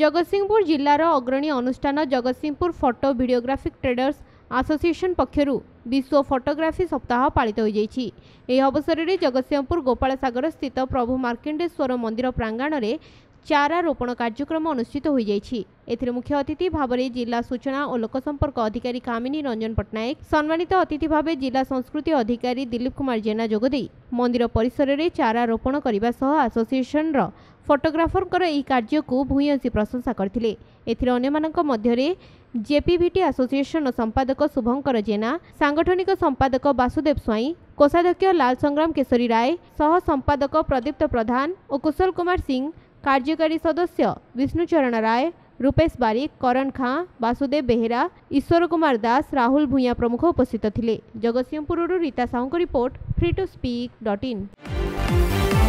ଜଗତସିଂହପୁର ଜିଲ୍ଲାର ଅଗ୍ରଣୀ ଅନୁଷ୍ଠାନ Jagatsinghpur photo videographic traders association ପକ୍ଷରୁ ବିଶ୍ୱ ଫଟୋଗ୍ରାଫି ସପ୍ତାହ ପାଳିତ ହୋଇଯାଇଛି ଏହି ଅବସରରେ ଜଗତସିଂହପୁର ଗୋପାଳସାଗର ସ୍ଥିତ ପ୍ରଭୁ ମାର୍କେଣ୍ଡେଶ୍ୱର ମନ୍ଦିର ପ୍ରାଙ୍ଗଣରେ ଚାରା ରୋପଣ କାର୍ଯ୍ୟକ୍ରମ ଅନୁଷ୍ଠିତ ହୋଇଯାଇଛି ଏଥିରେ ମୁଖ୍ୟ ଅତିଥି ଭାବରେ ଜିଲ୍ଲା ସୂଚନା ଓ ଲୋକସମ୍ପର୍କ ଅଧିକାରୀ କାମିନୀ ରଞ୍ଜନ ପଟ୍ଟନାୟକ ସମ୍ମାନିତ ଅତିଥି ଭାବେ ଜିଲ୍ଲା ସଂସ୍କୃତି ଅଧିକାରୀ ଦିଲ୍ଲୀପ କୁମାର ଜେନା ଯୋଗଦେଇ ମନ୍ଦିର ପରିସରରେ ଚାରା ରୋପଣ କରିବା ସହ ଆସୋସିଏସନ୍ର ଫଟୋଗ୍ରାଫରଙ୍କର ଏହି କାର୍ଯ୍ୟକୁ ଭୂୟଂସୀ ପ୍ରଶଂସା କରିଥିଲେ ଏଥିରେ ଅନ୍ୟମାନଙ୍କ ମଧ୍ୟରେ ଜେପିଭିଟି ଆସୋସିଏସନ ସମ୍ପାଦକ ଶୁଭଙ୍କର ଜେନା ସାଂଗଠନିକ ସମ୍ପାଦକ ବାସୁଦେବ ସ୍ୱାଇଁ କୋଷାଧ୍ୟକ୍ଷ ଲାଲ ସଂଗ୍ରାମ କେଶରୀ ରାୟ ସହ ସମ୍ପାଦକ ପ୍ରଦୀପ୍ତ ପ୍ରଧାନ ଓ କୁଶଲ କୁମାର ସିଂ କାର୍ଯ୍ୟକାରୀ ସଦସ୍ୟ ବିଷ୍ଣୁଚରଣ ରାୟ ରୂପେଶ ବାରିକ କରଣ ଖାଁ ବାସୁଦେବ ବେହେରା ଈଶ୍ୱର କୁମାର ଦାସ ରାହୁଲ ଭୂୟାଁ ପ୍ରମୁଖ ଉପସ୍ଥିତ ଥିଲେ ଜଗତସିଂହପୁରରୁ ରୀତା ସାହୁଙ୍କ report free to speak dot in